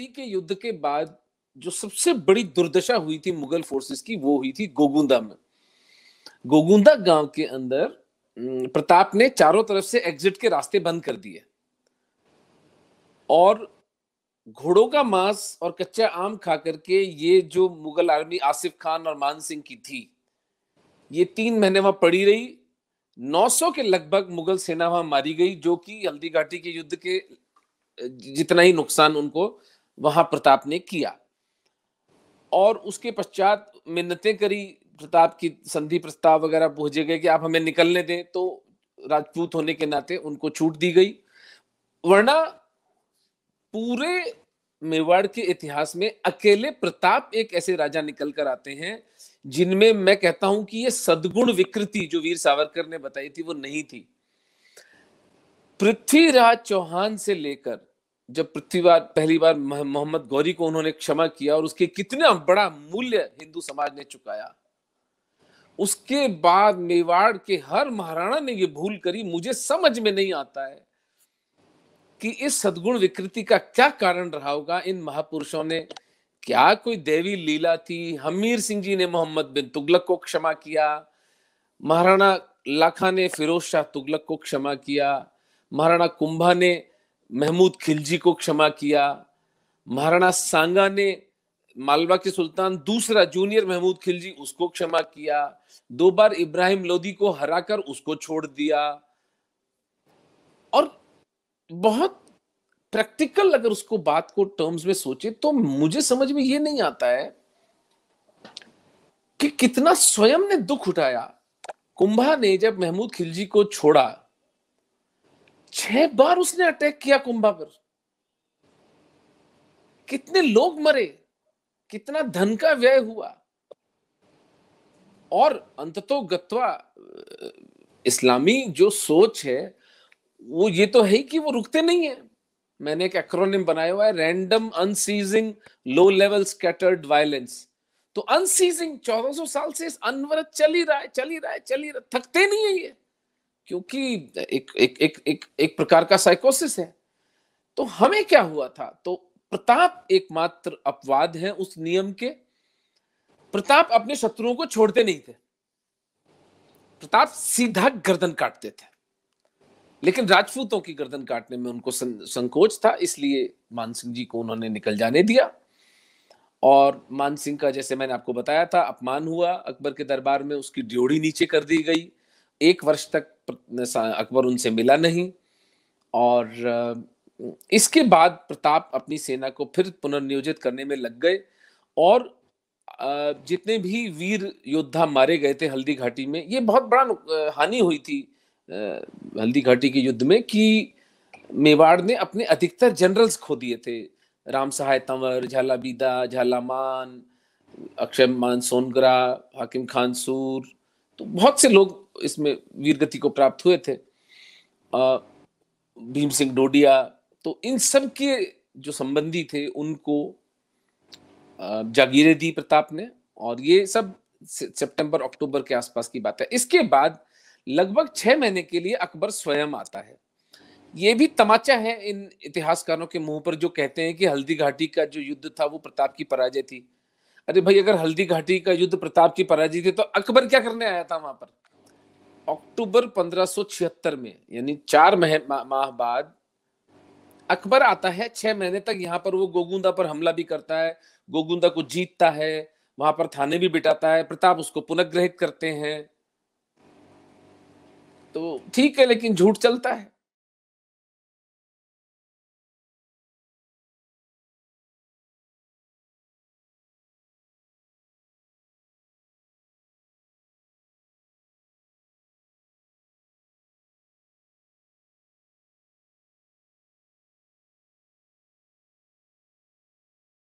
गुवाहाटी के युद्ध के बाद जो सबसे बड़ी दुर्दशा हुई थी मुगल फोर्सेस की वो हुई थी गोगुंदा में गोगुंदा गांव के अंदर प्रताप ने चारों तरफ से एग्जिट के रास्ते बंद कर दिए और घोड़ों का मांस और कच्चा आम खा करके ये जो मुगल आर्मी आसिफ खान और मान सिंह की थी ये तीन महीने वहां पड़ी रही 900 के लगभग मुगल सेना वहां मारी गई जो कि हल्दी घाटी के युद्ध के जितना ही नुकसान उनको वहां प्रताप ने किया और उसके पश्चात मिन्नतें करी प्रताप की संधि प्रस्ताव वगैरह पहुंचे गए कि आप हमें निकलने दें तो राजपूत होने के नाते उनको छूट दी गई वरना पूरे मेवाड़ के इतिहास में अकेले प्रताप एक ऐसे राजा निकल कर आते हैं जिनमें मैं कहता हूं कि ये सदगुण विकृति जो वीर सावरकर ने बताई थी वो नहीं थी पृथ्वीराज चौहान से लेकर जब पृथ्वी बार पहली बार मोहम्मद गौरी को उन्होंने क्षमा किया और उसके कितना बड़ा मूल्य हिंदू समाज ने चुकाया उसके बाद मेवाड़ के हर महाराणा ने यह भूल करी मुझे समझ में नहीं आता है कि इस सदगुण विकृति का क्या कारण रहा होगा इन महापुरुषों ने क्या कोई देवी लीला थी हमीर सिंह जी ने मोहम्मद बिन तुगलक को क्षमा किया महाराणा लाखा ने फिरोज शाह तुगलक को क्षमा किया महाराणा कुंभा ने महमूद खिलजी को क्षमा किया महाराणा सांगा ने मालवा के सुल्तान दूसरा जूनियर महमूद खिलजी उसको क्षमा किया दो बार इब्राहिम लोदी को हराकर उसको छोड़ दिया और बहुत प्रैक्टिकल अगर उसको बात को टर्म्स में सोचे तो मुझे समझ में ये नहीं आता है कि कितना स्वयं ने दुख उठाया कुंभा ने जब महमूद खिलजी को छोड़ा छह बार उसने अटैक किया कुंभा पर कितने लोग मरे कितना धन का व्यय हुआ और अंततो गत्वा इस्लामी जो सोच है वो ये तो है कि वो रुकते नहीं है मैंने एक एक्रोनिम बनाया हुआ है random unceasing low level scattered violence तो अनसीजिंग 1400 साल से अनवरत चल ही रहा है चल ही रहा है चल ही रहा थकते नहीं है ये क्योंकि एक एक एक एक एक प्रकार का साइकोसिस है तो हमें क्या हुआ था तो प्रताप एकमात्र अपवाद है उस नियम के प्रताप अपने शत्रुओं को छोड़ते नहीं थे प्रताप सीधा गर्दन काटते थे लेकिन राजपूतों की गर्दन काटने में उनको संकोच था इसलिए मानसिंह जी को उन्होंने निकल जाने दिया और मान सिंह का जैसे मैंने आपको बताया था अपमान हुआ अकबर के दरबार में उसकी ड्योड़ी नीचे कर दी गई एक वर्ष तक अकबर उनसे मिला नहीं और इसके बाद प्रताप अपनी सेना को फिर पुनर्नियोजित करने में लग गए और जितने भी वीर योद्धा मारे गए थे हल्दी घाटी में ये बहुत बड़ा हानि हुई थी हल्दी घाटी के युद्ध में कि मेवाड़ ने अपने अधिकतर जनरल्स खो दिए थे राम सहाय तंवर झाला बीदा झाला मान अक्षय मान सोनगरा हाकिम खान सूर तो बहुत से लोग इसमें वीरगति को प्राप्त हुए थे भीम सिंह डोडिया तो इन सब के जो संबंधी थे उनको जागीरें दी प्रताप ने और ये सब सितंबर अक्टूबर के आसपास की बात है इसके बाद लगभग छह महीने के लिए अकबर स्वयं आता है ये भी तमाचा है इन इतिहासकारों के मुंह पर जो कहते हैं कि हल्दी घाटी का जो युद्ध था वो प्रताप की पराजय थी अरे भाई अगर हल्दी घाटी का युद्ध प्रताप की पराजित है तो अकबर क्या करने आया था वहां पर अक्टूबर 1576 में यानी चार मह, मा, माह बाद अकबर आता है छह महीने तक यहाँ पर वो गोगुंदा पर हमला भी करता है गोगुंदा को जीतता है वहां पर थाने भी बिटाता है प्रताप उसको पुनर्ग्रहित करते हैं तो ठीक है लेकिन झूठ चलता है